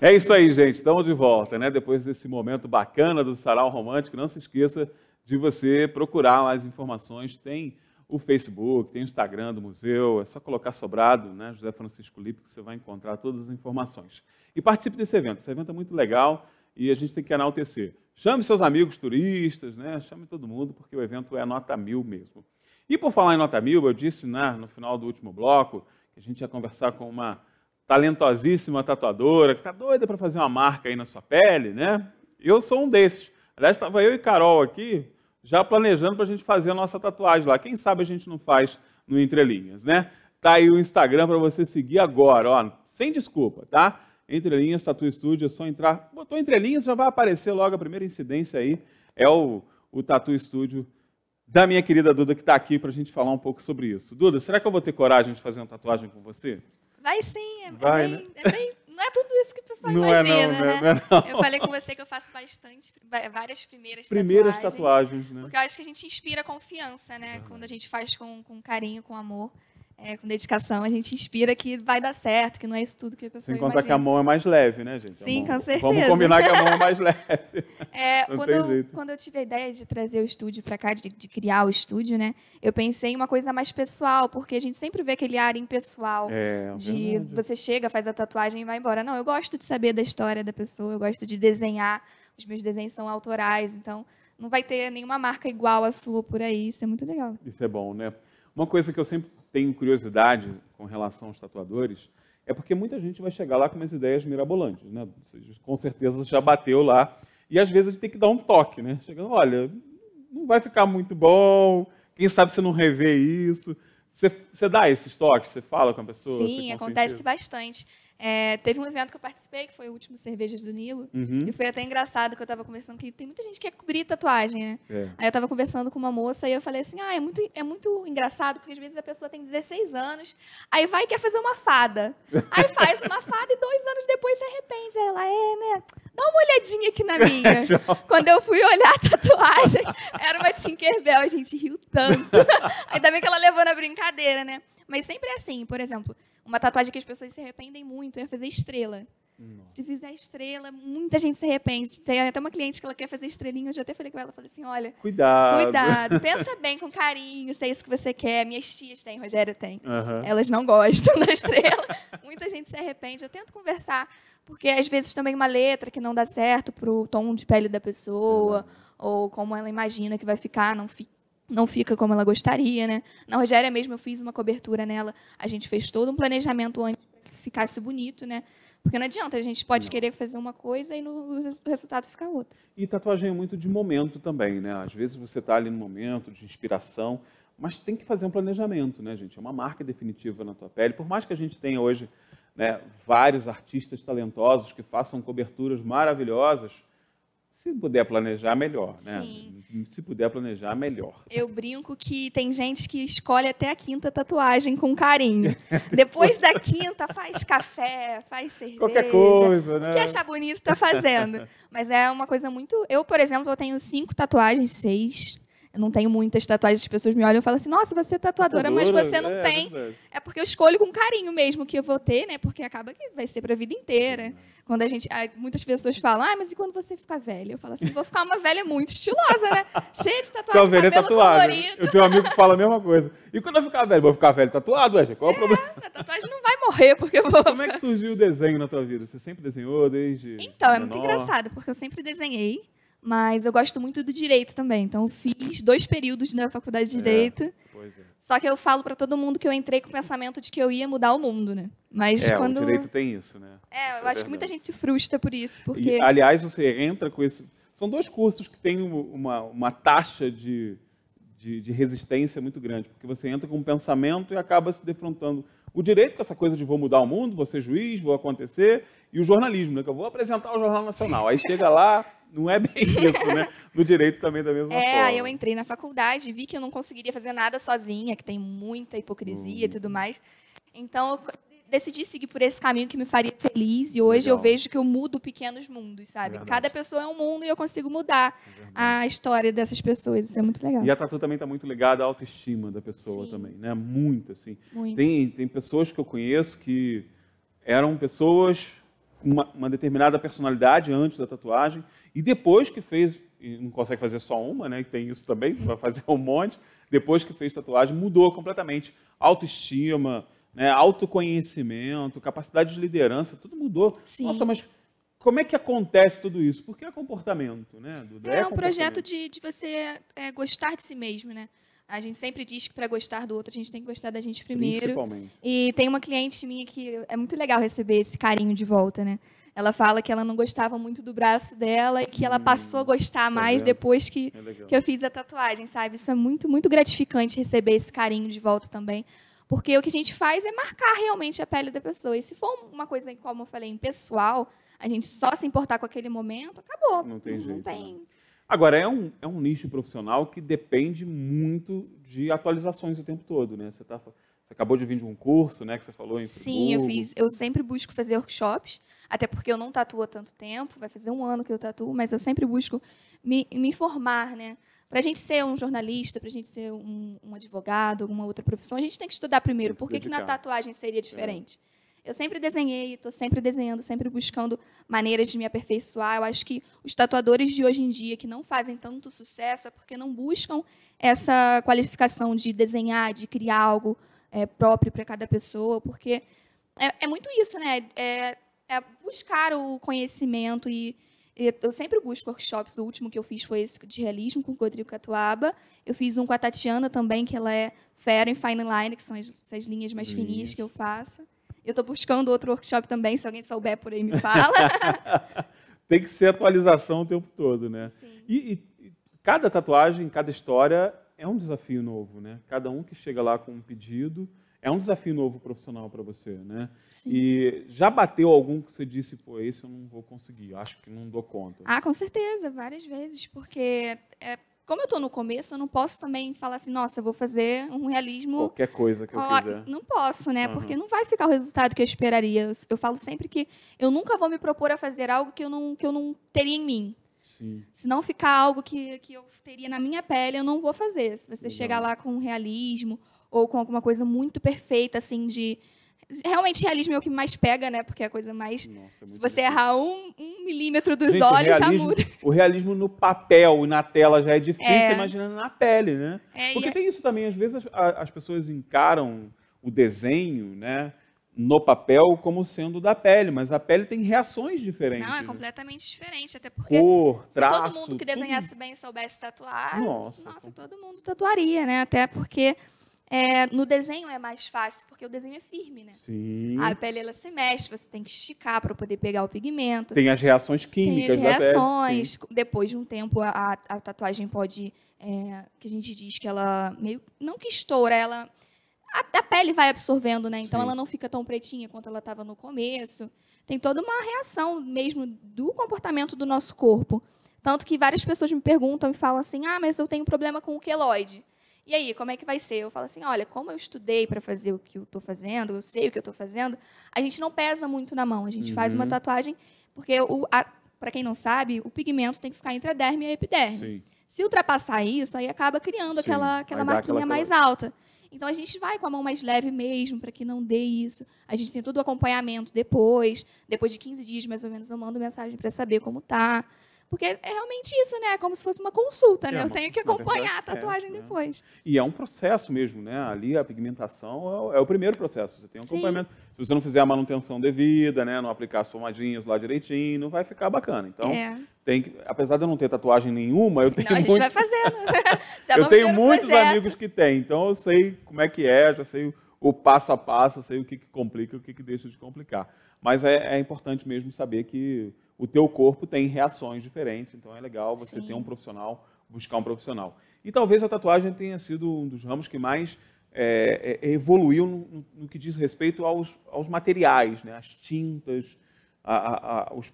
É isso aí, gente. Estamos de volta, né? Depois desse momento bacana do Sarau Romântico, não se esqueça de você procurar mais informações. Tem o Facebook, tem o Instagram do museu, é só colocar sobrado, né? José Francisco Lipe, que você vai encontrar todas as informações. E participe desse evento. Esse evento é muito legal e a gente tem que enaltecer. Chame seus amigos turistas, né? Chame todo mundo, porque o evento é nota mil mesmo. E por falar em nota mil, eu disse né, no final do último bloco que a gente ia conversar com uma talentosíssima tatuadora que está doida para fazer uma marca aí na sua pele, né? Eu sou um desses. Aliás, estava eu e Carol aqui já planejando para a gente fazer a nossa tatuagem lá. Quem sabe a gente não faz no Entrelinhas, né? Tá aí o Instagram para você seguir agora, ó, sem desculpa, tá? Entrelinhas Tatu Studio, é só entrar. Botou Entrelinhas, já vai aparecer logo a primeira incidência aí. É o, o Tatu Studio da minha querida Duda, que está aqui para a gente falar um pouco sobre isso. Duda, será que eu vou ter coragem de fazer uma tatuagem com você? Vai sim, é, Vai, bem, né? é bem, Não é tudo isso que o pessoal não é imagina, é né? não, né? Não eu falei com você que eu faço bastante, várias primeiras, primeiras tatuagens. tatuagens né? Porque eu acho que a gente inspira confiança, né? Quando a gente faz com, com carinho, com amor. É, com dedicação, a gente inspira que vai dar certo, que não é isso tudo que a pessoa Sem contar imagina. que a mão é mais leve, né, gente? Sim, mão, com certeza. Vamos combinar que a mão é mais leve. É, quando, eu, quando, eu, tive a ideia de trazer o estúdio para cá, de, de, criar o estúdio, né? Eu pensei em uma coisa mais pessoal, porque a gente sempre vê aquele ar impessoal é, de é verdade. você chega, faz a tatuagem e vai embora. Não, eu gosto de saber da história da pessoa, eu gosto de desenhar. Os meus desenhos são autorais, então não vai ter nenhuma marca igual à sua por aí. Isso é muito legal. Isso é bom, né? Uma coisa que eu sempre tenho curiosidade com relação aos tatuadores é porque muita gente vai chegar lá com umas ideias mirabolantes, né? Com certeza já bateu lá e às vezes a gente tem que dar um toque, né? Chegando, olha, não vai ficar muito bom, quem sabe você não revê isso. Você, você dá esses toques, você fala com a pessoa? Sim, acontece bastante. É, teve um evento que eu participei, que foi o último Cervejas do Nilo. Uhum. E foi até engraçado que eu estava conversando, que tem muita gente que quer é cobrir tatuagem, né? É. Aí eu estava conversando com uma moça e eu falei assim: ah, é muito, é muito engraçado, porque às vezes a pessoa tem 16 anos, aí vai e quer fazer uma fada. Aí faz uma fada e dois anos depois se arrepende. Aí ela, é, né? Dá uma olhadinha aqui na minha. Quando eu fui olhar a tatuagem, era uma Tinkerbell, a gente riu tanto. Ainda bem que ela levou na brincadeira, né? Mas sempre é assim, por exemplo. Uma tatuagem que as pessoas se arrependem muito é fazer estrela. Nossa. Se fizer estrela, muita gente se arrepende. Tem até uma cliente que ela quer fazer estrelinha, eu já até falei com ela, falei assim, olha... Cuidado. Cuidado, pensa bem, com carinho, se é isso que você quer. Minhas tias têm, Rogéria tem. Uhum. Elas não gostam da estrela. muita gente se arrepende. Eu tento conversar, porque às vezes também uma letra que não dá certo pro tom de pele da pessoa, uhum. ou como ela imagina que vai ficar, não fica não fica como ela gostaria, né? Na Rogéria mesmo eu fiz uma cobertura nela, a gente fez todo um planejamento antes para que ficasse bonito, né? Porque não adianta, a gente pode não. querer fazer uma coisa e no resultado ficar outro. E tatuagem é muito de momento também, né? Às vezes você está ali no momento de inspiração, mas tem que fazer um planejamento, né, gente? É uma marca definitiva na tua pele. Por mais que a gente tenha hoje né, vários artistas talentosos que façam coberturas maravilhosas, se puder planejar, melhor, né? Sim se puder planejar, melhor. Eu brinco que tem gente que escolhe até a quinta tatuagem com carinho. Depois da quinta, faz café, faz cerveja. Qualquer coisa, né? O que achar bonito, está fazendo. Mas é uma coisa muito. Eu, por exemplo, eu tenho cinco tatuagens, seis não tenho muitas tatuagens, as pessoas me olham e falam assim: nossa, você é tatuadora, mas você não é, é tem. É, é porque eu escolho com carinho mesmo que eu vou ter, né? Porque acaba que vai ser para a vida inteira. Quando a gente. Muitas pessoas falam: ah, mas e quando você ficar velha? Eu falo assim: vou ficar uma velha muito estilosa, né? Cheia de tatuagem, velha cabelo tatuada. colorido. Eu tenho um amigo que fala a mesma coisa. E quando eu ficar velho? Vou ficar velho tatuado, Qual é, o é, problema? A tatuagem não vai morrer, porque eu vou. Como é que surgiu o desenho na tua vida? Você sempre desenhou desde. Então, é muito engraçado, porque eu sempre desenhei. Mas eu gosto muito do direito também. Então, fiz dois períodos na faculdade de é, direito. É, é. Só que eu falo para todo mundo que eu entrei com o pensamento de que eu ia mudar o mundo, né? Mas é, quando o direito tem isso, né? É, isso eu é acho que muita gente se frustra por isso, porque e, aliás, você entra com esse são dois cursos que têm uma, uma taxa de, de, de, resistência muito grande, porque você entra com um pensamento e acaba se defrontando. O direito com essa coisa de vou mudar o mundo, vou ser juiz, vou acontecer, e o jornalismo, né, que eu vou apresentar o Jornal Nacional. Aí chega lá, não é bem isso, né? No direito também da mesma é, forma. É, eu entrei na faculdade, vi que eu não conseguiria fazer nada sozinha, que tem muita hipocrisia e uhum. tudo mais. Então, eu decidi seguir por esse caminho que me faria feliz e hoje Legal. eu vejo que eu mudo pequenos mundos, sabe? Verdade. Cada pessoa é um mundo e eu consigo mudar é a história dessas pessoas, isso é muito legal. E a tatu também está muito ligada à autoestima da pessoa Sim. também, né? Muito, assim. Muito. Tem, tem pessoas que eu conheço que eram pessoas uma, uma, determinada personalidade antes da tatuagem e depois que fez, não consegue fazer só uma, né? Tem isso também, vai fazer um monte. Depois que fez tatuagem, mudou completamente. Autoestima, né? autoconhecimento, capacidade de liderança, tudo mudou. Sim. Nossa, mas como é que acontece tudo isso? Porque é comportamento, né? É, é um projeto de, de você é, gostar de si mesmo, né? A gente sempre diz que para gostar do outro, a gente tem que gostar da gente primeiro. E tem uma cliente minha que é muito legal receber esse carinho de volta, né? Ela fala que ela não gostava muito do braço dela e que ela hum, passou a gostar tá mais depois que, é que eu fiz a tatuagem, sabe? Isso é muito, muito gratificante receber esse carinho de volta também. Porque o que a gente faz é marcar realmente a pele da pessoa. E se for uma coisa, como eu falei, impessoal, a gente só se importar com aquele momento, acabou. Não tem jeito. Não tem. Né? Agora, é um, é um nicho profissional que depende muito de atualizações o tempo todo, né? Você, tá, você acabou de vir de um curso, né, que você falou em Sim, eu fiz. Eu sempre busco fazer workshops, até porque eu não tatuo há tanto tempo, vai fazer um ano que eu tatuo, mas eu sempre busco me, me informar, né? Para a gente ser um jornalista, para a gente ser um, um, advogado, alguma outra profissão, a gente tem que estudar primeiro. Por que, que na tatuagem seria é. diferente? É. Eu sempre desenhei, estou sempre desenhando, sempre buscando maneiras de me aperfeiçoar. Eu acho que os tatuadores de hoje em dia que não fazem tanto sucesso é porque não buscam essa qualificação de desenhar, de criar algo é, próprio para cada pessoa, porque é, é muito isso, né? É, é, buscar o conhecimento e eu sempre busco workshops. O último que eu fiz foi esse de realismo com o Rodrigo Catuaba. Eu fiz um com a Tatiana também, que ela é fera em fine line, que são as, essas linhas mais fininhas que eu faço. Eu estou buscando outro workshop também, se alguém souber por aí me fala. Tem que ser atualização o tempo todo, né? Sim. E, e cada tatuagem, cada história é um desafio novo, né? Cada um que chega lá com um pedido é um desafio novo profissional para você, né? Sim. E já bateu algum que você disse, pô, esse eu não vou conseguir, acho que não dou conta. Ah, com certeza, várias vezes, porque é como eu estou no começo, eu não posso também falar assim, nossa, eu vou fazer um realismo. Qualquer coisa que eu quiser. Não posso, né? Uhum. Porque não vai ficar o resultado que eu esperaria. Eu, eu, falo sempre que eu nunca vou me propor a fazer algo que eu não, que eu não teria em mim. Sim. Se não ficar algo que, que eu teria na minha pele, eu não vou fazer. Se você Legal. chegar lá com um realismo ou com alguma coisa muito perfeita, assim, de Realmente, realismo é o que mais pega, né? Porque é a coisa mais. Nossa, é se você errar um, um milímetro dos Gente, olhos, realismo, já muda. O realismo no papel e na tela já é difícil, é. imaginando na pele, né? É, Porque é tem isso também, às vezes as, as pessoas encaram o desenho, né? no papel como sendo da pele, mas a pele tem reações diferentes. Não, é né? completamente diferente, até porque Cor, traço, todo mundo que desenhasse tudo... bem soubesse tatuar, nossa, nossa, todo mundo tatuaria, né? Até porque é, no desenho é mais fácil, porque o desenho é firme, né? Sim. A pele ela se mexe, você tem que esticar para poder pegar o pigmento. Tem as reações químicas. Tem as reações. Pele, Depois de um tempo, a, a tatuagem pode. É, que a gente diz que ela meio. Não que estoura, ela. A, a pele vai absorvendo, né? Então sim. ela não fica tão pretinha quanto ela estava no começo. Tem toda uma reação mesmo do comportamento do nosso corpo. Tanto que várias pessoas me perguntam e falam assim: ah, mas eu tenho problema com o queloide e aí, como é que vai ser? Eu falo assim, olha, como eu estudei para fazer o que eu estou fazendo, eu sei o que eu estou fazendo, a gente não pesa muito na mão. A gente uhum. faz uma uhum. tatuagem, porque, para quem não sabe, o pigmento tem que ficar entre a derme e a epiderme. Sim. Se ultrapassar isso, aí acaba criando Sim. aquela, aquela marquinha aquela mais alta. Então a gente vai com a mão mais leve mesmo, para que não dê isso. A gente tem todo o acompanhamento depois. Depois de 15 dias, mais ou menos, eu mando mensagem para saber como tá. Porque é realmente isso, né? É como se fosse uma consulta, né? É, eu tenho que é acompanhar verdade, a tatuagem é, é, depois. E é um processo mesmo, né? Ali a pigmentação é, é, o primeiro processo. Você tem um Sim. acompanhamento. Se você não fizer a manutenção devida, né? Não aplicar as tomadinhas lá direitinho, não vai ficar bacana. Então, tem que, apesar de eu não ter tatuagem nenhuma, eu tenho não, a gente muitos... vai fazendo. eu tenho muitos projeto. amigos que têm, então eu sei como é que é, já sei o passo a passo, sei o que, que complica e o que, que deixa de complicar. Mas é, é, importante mesmo saber que o teu corpo tem reações diferentes, então é legal você Sim. ter um profissional, buscar um profissional. E talvez a tatuagem tenha sido um dos ramos que mais é, é, evoluiu no, no, no, que diz respeito aos, aos materiais, né? as tintas, a, a, a, os,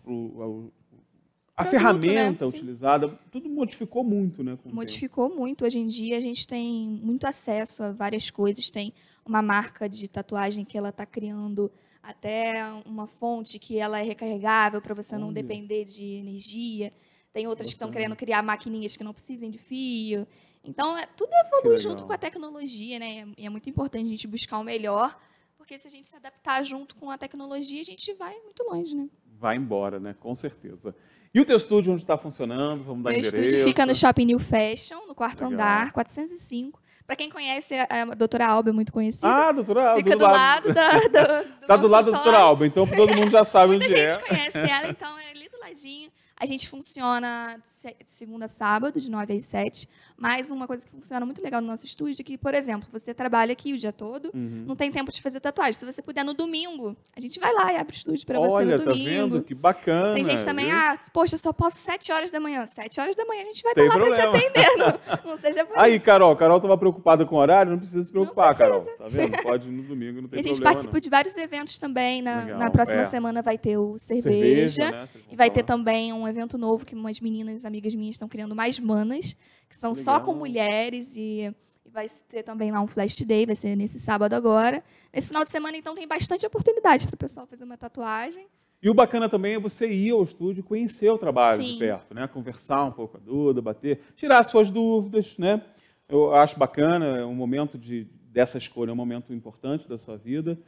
a produto, né? ferramenta né? utilizada, Sim. tudo modificou muito, né? modificou tempo. muito. Hoje em dia a gente tem muito acesso a várias coisas. Tem uma marca de tatuagem que ela está criando até uma fonte que ela é recarregável para você Olha. não depender de energia. Tem outras Nossa, que estão querendo criar maquininhas que não precisem de fio. Então, é, tudo evolui junto com a tecnologia, né? E é muito importante a gente buscar o melhor, porque se a gente se adaptar junto com a tecnologia, a gente vai muito longe, né? Vai embora, né? Com certeza. E o teu estúdio onde está funcionando? Vamos dar Meu endereço. estúdio fica no Shopping New Fashion, no quarto Legal. andar, 405. Para quem conhece, é, é a doutora Alba é muito conhecida. Ah, doutora Alba. Fica do, lado, lado da, do, tá do Tá do lado da doutora Alba, então todo mundo já sabe Muita onde é. A gente conhece ela, então é ali do ladinho. A gente funciona de segunda a sábado, de 9 às 7. Mas uma coisa que funciona muito legal no nosso estúdio é que, por exemplo, você trabalha aqui o dia todo, uhum. não tem tempo de fazer tatuagem. Se você puder no domingo, a gente vai lá e abre o estúdio para você no domingo. Tá vendo? Que bacana. Tem gente também, ah, poxa, só posso 7 horas da manhã. 7 horas da manhã a gente vai estar tá lá para te atender. não seja por Aí, Carol, Carol estava preocupada com o horário, não precisa se preocupar, precisa. Carol. Tá vendo? Pode ir no domingo, não tem problema. a gente participa de vários eventos também. Na, na próxima é. semana vai ter o cerveja, cerveja né? e vai ter também um evento novo que umas meninas amigas minhas estão criando mais manas, que são Legal. só com mulheres e, e, vai ter também lá um flash day, vai ser nesse sábado agora. Nesse final de semana, então, tem bastante oportunidade para o pessoal fazer uma tatuagem. E o bacana também é você ir ao estúdio, conhecer o trabalho Sim. de perto, né? Conversar um pouco com a Duda, bater, tirar suas dúvidas, né? Eu acho bacana, é um momento de, dessa escolha, é um momento importante da sua vida.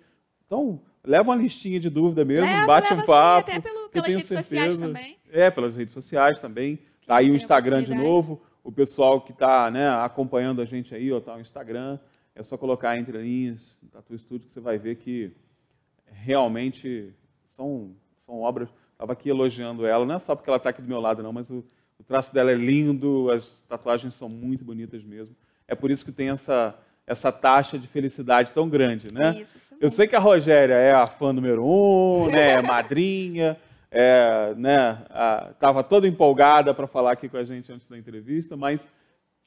Então, leva uma listinha de dúvida mesmo, leva, bate leva, um papo. Sim, até pelo, pelas redes certeza. sociais também. É, pelas redes sociais também. Está aí o Instagram de novo. O pessoal que está né, acompanhando a gente aí, ó, tá o Instagram. É só colocar entre linhas, Tatu tá, Estúdio, que você vai ver que realmente são, são obras. Estava aqui elogiando ela, não é só porque ela está aqui do meu lado, não, mas o, o traço dela é lindo, as tatuagens são muito bonitas mesmo. É por isso que tem essa, essa taxa de felicidade tão grande, né? Isso, isso eu sei que a Rogéria é a fã número um, né? É madrinha. é, né, estava toda empolgada para falar aqui com a gente antes da entrevista, mas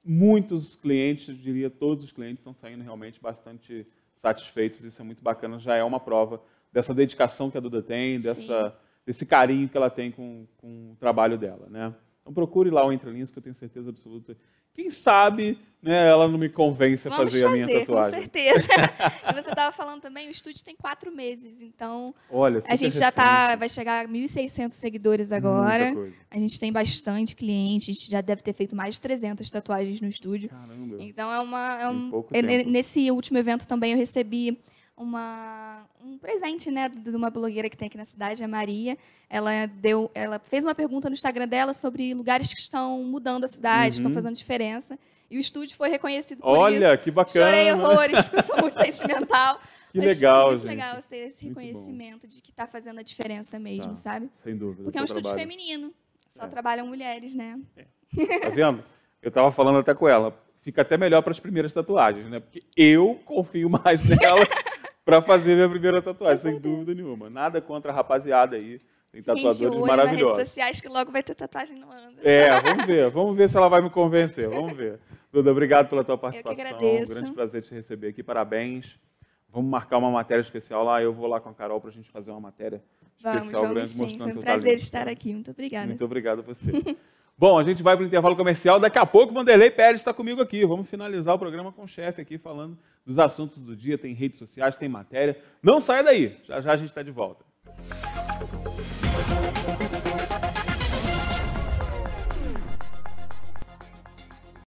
muitos clientes, eu diria todos os clientes, estão saindo realmente bastante satisfeitos. Isso é muito bacana, já é uma prova dessa dedicação que a Duda tem, dessa, desse carinho que ela tem com, com o trabalho dela, né? Então procure lá o Entre Linhas, que eu tenho certeza absoluta. Quem sabe né, ela não me convence a Vamos fazer, fazer a minha tatuagem. Com certeza. e você estava falando também, o estúdio tem quatro meses, então Olha, a gente já tá, vai chegar a 1.600 seguidores agora. A gente tem bastante cliente, a gente já deve ter feito mais de 300 tatuagens no estúdio. Caramba. Então é uma. É um, é, nesse último evento também eu recebi uma, um presente né, de uma blogueira que tem aqui na cidade, a Maria. Ela, deu, ela fez uma pergunta no Instagram dela sobre lugares que estão mudando a cidade, uhum. estão fazendo diferença. E o estúdio foi reconhecido por Olha, isso. Olha, que bacana. Chorei horrores, porque eu sou muito sentimental. Que mas legal, muito gente. legal ter esse reconhecimento de que está fazendo a diferença mesmo, tá, sabe? Sem dúvida. Porque é um estúdio trabalho. feminino. Só é. trabalham mulheres, né? É. Tá vendo? Eu estava falando até com ela. Fica até melhor para as primeiras tatuagens, né? Porque eu confio mais nela para fazer minha primeira tatuagem, sem dúvida nenhuma. Nada contra a rapaziada aí. Tem tatuadores maravilhosos. nas redes sociais que logo vai ter tatuagem no Anderson. É, vamos ver. Vamos ver se ela vai me convencer. Vamos ver. Duda, obrigado pela tua participação. Eu que agradeço. Um grande prazer te receber aqui. Parabéns. Vamos marcar uma matéria especial lá. Eu vou lá com a Carol para a gente fazer uma matéria vamos, especial vamos, grande sim. mostrando Foi um prazer talento. estar aqui. Muito obrigada. Muito obrigado a você. Bom, a gente vai para o intervalo comercial. Daqui a pouco Vanderlei Pérez está comigo aqui. Vamos finalizar o programa com o chefe aqui falando dos assuntos do dia, tem redes sociais, tem matéria. Não sai daí, já já a gente está de volta.